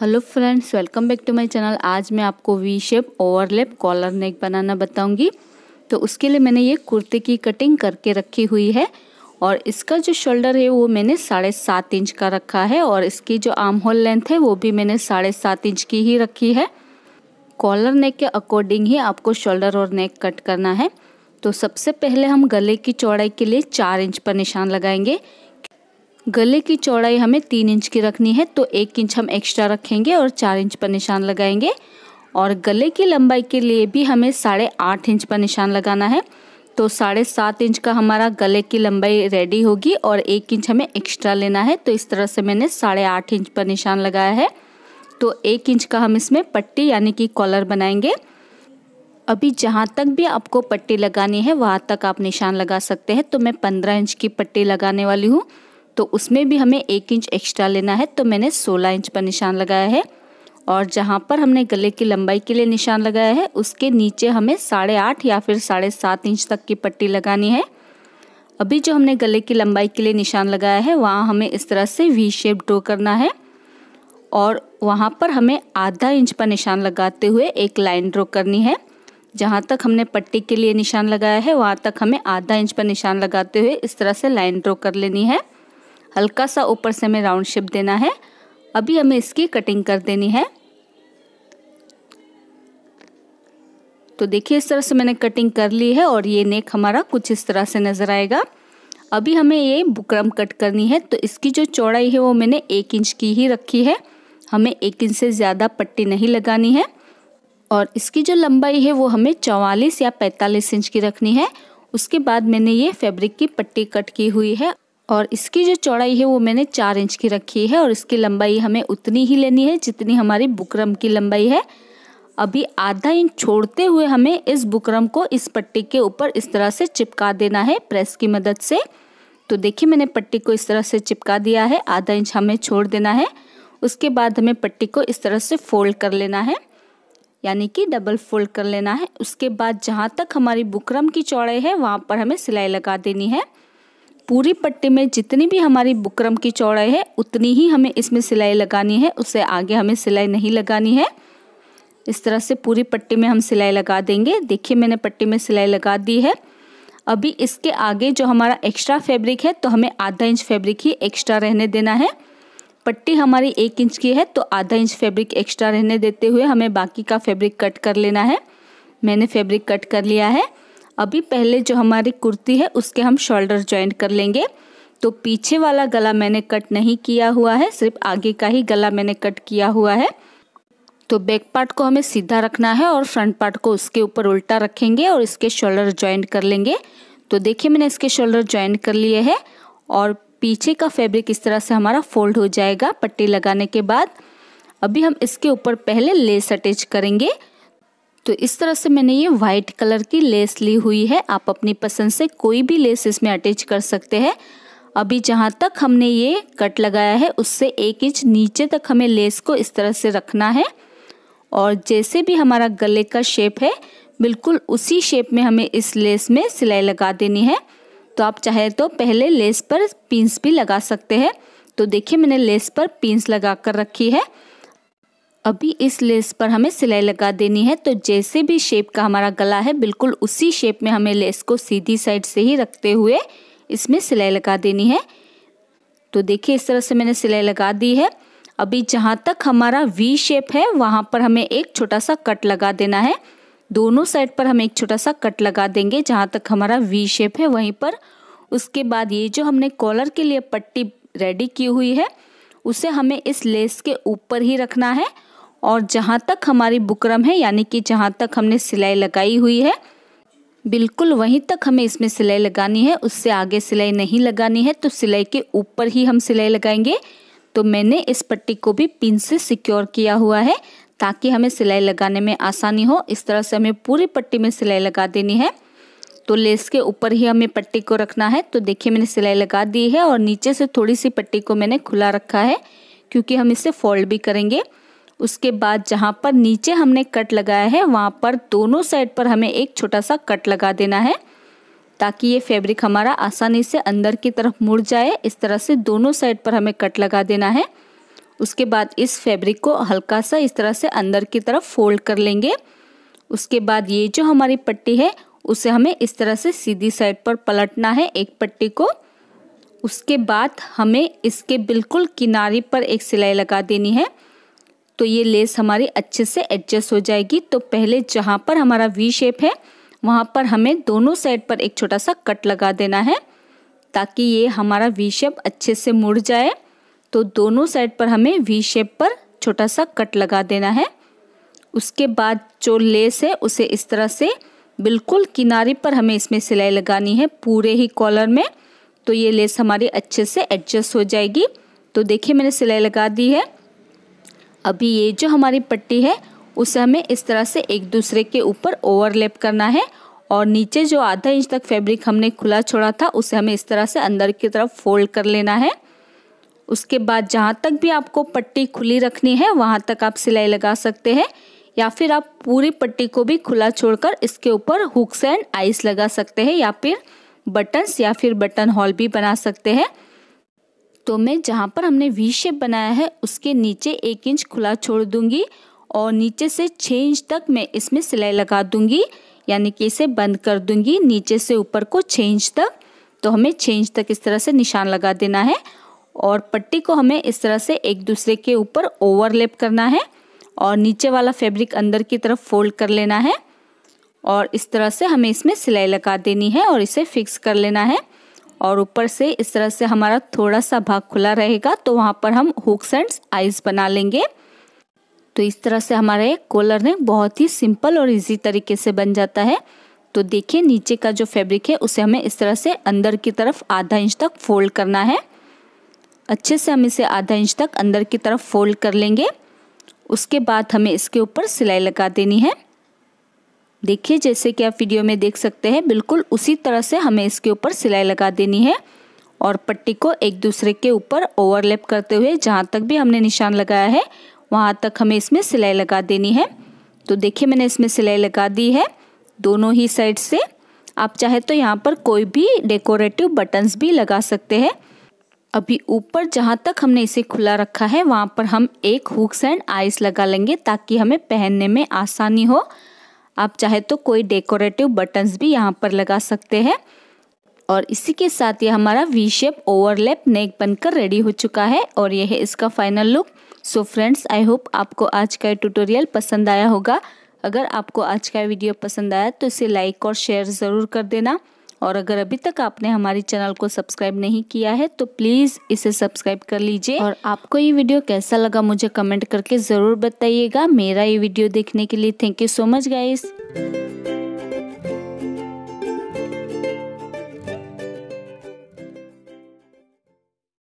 hello friends welcome back to my channel आज मैं आपको V shape overlap collar neck बनाना बताऊंगी तो उसके लिए मैंने ये कुर्ते की कटिंग करके रखी हुई है और इसका जो शोल्डर है वो मैंने साढ़े सात इंच का रखा है और इसकी जो आर्म होल लेंथ है वो भी मैंने साढ़े सात इंच की ही रखी है कॉलर नेक के अकॉर्डिंग ही आपको शोल्डर और नेक कट करना है तो सबसे पहले हम गले की चौड़ाई के लिए चार इंच पर निशान लगाएंगे गले की चौड़ाई हमें तीन इंच की रखनी है तो एक इंच हम एक्स्ट्रा रखेंगे और चार इंच पर निशान लगाएंगे और गले की लंबाई के लिए भी हमें साढ़े आठ इंच पर निशान लगाना है तो साढ़े सात इंच का हमारा गले की लंबाई रेडी होगी और एक इंच हमें एक्स्ट्रा लेना है तो इस तरह से मैंने साढ़े आठ इंच पर निशान लगाया है तो एक इंच का हम इसमें पट्टी यानी कि कॉलर बनाएंगे अभी जहाँ तक भी आपको पट्टी लगानी है वहाँ तक आप निशान लगा सकते हैं तो मैं पंद्रह इंच की पट्टी लगाने वाली हूँ तो उसमें भी हमें एक इंच एक्स्ट्रा लेना है तो मैंने सोलह इंच पर निशान लगाया है और जहाँ पर हमने गले की लंबाई के लिए निशान लगाया है उसके नीचे हमें साढ़े आठ या फिर साढ़े सात इंच तक की पट्टी लगानी है अभी जो हमने गले की लंबाई के लिए निशान लगाया है वहाँ हमें इस तरह से वी शेप ड्रो करना है और वहाँ पर हमें आधा इंच पर निशान लगाते हुए एक लाइन ड्रो करनी है जहाँ तक हमने पट्टी के लिए निशान लगाया है वहाँ तक हमें आधा इंच पर निशान लगाते हुए इस तरह से लाइन ड्रो कर लेनी है हल्का सा ऊपर से हमें राउंड शेप देना है अभी हमें इसकी कटिंग कर देनी है तो देखिए इस तरह से मैंने कटिंग कर ली है और ये नेक हमारा कुछ इस तरह से नज़र आएगा अभी हमें ये बुकरम कट करनी है तो इसकी जो चौड़ाई है वो मैंने एक इंच की ही रखी है हमें एक इंच से ज़्यादा पट्टी नहीं लगानी है और इसकी जो लंबाई है वो हमें चौवालीस या पैंतालीस इंच की रखनी है उसके बाद मैंने ये फैब्रिक की पट्टी कट की हुई है और इसकी जो चौड़ाई है वो मैंने चार इंच की रखी है और इसकी लंबाई हमें उतनी ही लेनी है जितनी हमारी बुकरम की लंबाई है अभी आधा इंच छोड़ते हुए हमें इस बुकरम को इस पट्टी के ऊपर इस तरह से चिपका देना है प्रेस की मदद से तो देखिए मैंने पट्टी को इस तरह से चिपका दिया है आधा इंच हमें छोड़ देना है उसके बाद हमें पट्टी को इस तरह से फोल्ड कर लेना है यानी कि डबल फोल्ड कर लेना है उसके बाद जहाँ तक हमारी बुकरम की चौड़ाई है वहाँ पर हमें सिलाई लगा देनी है पूरी पट्टी में जितनी भी हमारी बुकरम की चौड़ाई है उतनी ही हमें इसमें सिलाई लगानी है उससे आगे हमें सिलाई नहीं लगानी है इस तरह से पूरी पट्टी में हम सिलाई लगा देंगे देखिए मैंने पट्टी में सिलाई लगा दी है अभी इसके आगे जो हमारा एक्स्ट्रा फैब्रिक है तो हमें आधा इंच फैब्रिक ही एक्स्ट्रा रहने देना है पट्टी हमारी एक इंच की है तो आधा इंच फैब्रिक एक्स्ट्रा रहने देते हुए हमें बाकी का फैब्रिक कट कर लेना है मैंने फैब्रिक कट कर लिया है अभी पहले जो हमारी कुर्ती है उसके हम शोल्डर ज्वाइंट कर लेंगे तो पीछे वाला गला मैंने कट नहीं किया हुआ है सिर्फ आगे का ही गला मैंने कट किया हुआ है तो बैक पार्ट को हमें सीधा रखना है और फ्रंट पार्ट को उसके ऊपर उल्टा रखेंगे और इसके शोल्डर ज्वाइंट कर लेंगे तो देखिए मैंने इसके शोल्डर ज्वाइंट कर लिए है और पीछे का फैब्रिक इस तरह से हमारा फोल्ड हो जाएगा पट्टी लगाने के बाद अभी हम इसके ऊपर पहले लेस अटैच करेंगे तो इस तरह से मैंने ये वाइट कलर की लेस ली हुई है आप अपनी पसंद से कोई भी लेस इसमें अटैच कर सकते हैं अभी जहाँ तक हमने ये कट लगाया है उससे एक इंच नीचे तक हमें लेस को इस तरह से रखना है और जैसे भी हमारा गले का शेप है बिल्कुल उसी शेप में हमें इस लेस में सिलाई लगा देनी है तो आप चाहे तो पहले लेस पर पिंस भी लगा सकते हैं तो देखिए मैंने लेस पर पिंस लगा कर रखी है अभी इस लेस पर हमें सिलाई लगा देनी है तो जैसे भी शेप का हमारा गला है बिल्कुल उसी शेप में हमें लेस को सीधी साइड से ही रखते हुए इसमें सिलाई लगा देनी है तो देखिए इस तरह से मैंने सिलाई लगा दी है अभी जहाँ तक हमारा वी शेप है वहाँ पर हमें एक छोटा सा कट लगा देना है दोनों साइड पर हम एक छोटा सा कट लगा देंगे जहाँ तक हमारा वी शेप है वहीं पर उसके बाद ये जो हमने कॉलर के लिए पट्टी रेडी की हुई है उसे हमें इस लेस के ऊपर ही रखना है और जहाँ तक हमारी बुकरम है यानी कि जहाँ तक हमने सिलाई लगाई हुई है बिल्कुल वहीं तक हमें इसमें सिलाई लगानी है उससे आगे सिलाई नहीं लगानी है तो सिलाई के ऊपर ही हम सिलाई लगाएंगे तो मैंने इस पट्टी को भी पिन से सिक्योर किया हुआ है ताकि हमें सिलाई लगाने में आसानी हो इस तरह से हमें पूरी पट्टी में सिलाई लगा देनी है तो लेस के ऊपर ही हमें पट्टी को रखना है तो देखिए मैंने सिलाई लगा दी है और नीचे से थोड़ी सी पट्टी को मैंने खुला रखा है क्योंकि हम इसे फोल्ड भी करेंगे उसके बाद जहाँ पर नीचे हमने कट लगाया है वहाँ पर दोनों साइड पर हमें एक छोटा सा कट लगा देना है ताकि ये फैब्रिक हमारा आसानी से अंदर की तरफ मुड़ जाए इस तरह से दोनों साइड पर हमें कट लगा देना है उसके बाद इस फैब्रिक को हल्का सा इस तरह से अंदर की तरफ फोल्ड कर लेंगे उसके बाद ये जो हमारी पट्टी है उसे हमें इस तरह से सीधी साइड पर पलटना है एक पट्टी को उसके बाद हमें इसके बिल्कुल किनारे पर एक सिलाई लगा देनी है तो ये लेस हमारी अच्छे से एडजस्ट हो जाएगी तो पहले जहाँ पर हमारा वी शेप है वहाँ पर हमें दोनों साइड पर एक छोटा सा कट लगा देना है ताकि ये हमारा वी शेप अच्छे से मुड़ जाए तो दोनों साइड पर हमें वी शेप पर छोटा सा कट लगा देना है उसके बाद जो लेस है उसे इस तरह से बिल्कुल किनारे पर हमें इसमें सिलाई लगानी है पूरे ही कॉलर में तो ये लेस हमारी अच्छे से एडजस्ट हो जाएगी तो देखिए मैंने सिलाई लगा दी है अभी ये जो हमारी पट्टी है उसे हमें इस तरह से एक दूसरे के ऊपर ओवरलैप करना है और नीचे जो आधा इंच तक फैब्रिक हमने खुला छोड़ा था उसे हमें इस तरह से अंदर की तरफ फोल्ड कर लेना है उसके बाद जहाँ तक भी आपको पट्टी खुली रखनी है वहाँ तक आप सिलाई लगा सकते हैं या फिर आप पूरी पट्टी को भी खुला छोड़कर इसके ऊपर हुक्स एंड आइस लगा सकते हैं या फिर बटन्स या फिर बटन हॉल भी बना सकते हैं तो मैं जहाँ पर हमने वी शेप बनाया है उसके नीचे एक इंच खुला छोड़ दूंगी और नीचे से छः इंच तक मैं इसमें सिलाई लगा दूंगी यानी कि इसे बंद कर दूंगी नीचे से ऊपर को छः इंच तक तो हमें छः इंच तक इस तरह से निशान लगा देना है और पट्टी को हमें इस तरह से एक दूसरे के ऊपर ओवरलेप करना है और नीचे वाला फैब्रिक अंदर की तरफ फोल्ड कर लेना है और इस तरह से हमें इसमें सिलाई लगा देनी है और इसे फिक्स कर लेना है और ऊपर से इस तरह से हमारा थोड़ा सा भाग खुला रहेगा तो वहाँ पर हम हुक्स एंड आइज बना लेंगे तो इस तरह से हमारे कॉलर ने बहुत ही सिंपल और इजी तरीके से बन जाता है तो देखिए नीचे का जो फैब्रिक है उसे हमें इस तरह से अंदर की तरफ आधा इंच तक फोल्ड करना है अच्छे से हम इसे आधा इंच तक अंदर की तरफ फोल्ड कर लेंगे उसके बाद हमें इसके ऊपर सिलाई लगा देनी है देखिए जैसे कि आप वीडियो में देख सकते हैं बिल्कुल उसी तरह से हमें इसके ऊपर सिलाई लगा देनी है और पट्टी को एक दूसरे के ऊपर ओवरलैप करते हुए जहाँ तक भी हमने निशान लगाया है वहाँ तक हमें इसमें सिलाई लगा देनी है तो देखिए मैंने इसमें सिलाई लगा दी है दोनों ही साइड से आप चाहे तो यहाँ पर कोई भी डेकोरेटिव बटन्स भी लगा सकते हैं अभी ऊपर जहाँ तक हमने इसे खुला रखा है वहाँ पर हम एक हुक्स एंड आइस लगा लेंगे ताकि हमें पहनने में आसानी हो आप चाहे तो कोई डेकोरेटिव बटन्स भी यहाँ पर लगा सकते हैं और इसी के साथ ये हमारा वी शेप ओवरलैप नेक बनकर रेडी हो चुका है और यह है इसका final look so friends I hope आपको आज का ट्यूटोरियल पसंद आया होगा अगर आपको आज का वीडियो पसंद आया तो इसे लाइक और शेयर ज़रूर कर देना और अगर अभी तक आपने हमारे चैनल को सब्सक्राइब नहीं किया है तो प्लीज़ इसे सब्सक्राइब कर लीजिए और आपको ये वीडियो कैसा लगा मुझे कमेंट करके ज़रूर बताइएगा मेरा ये वीडियो देखने के लिए thank you so much guys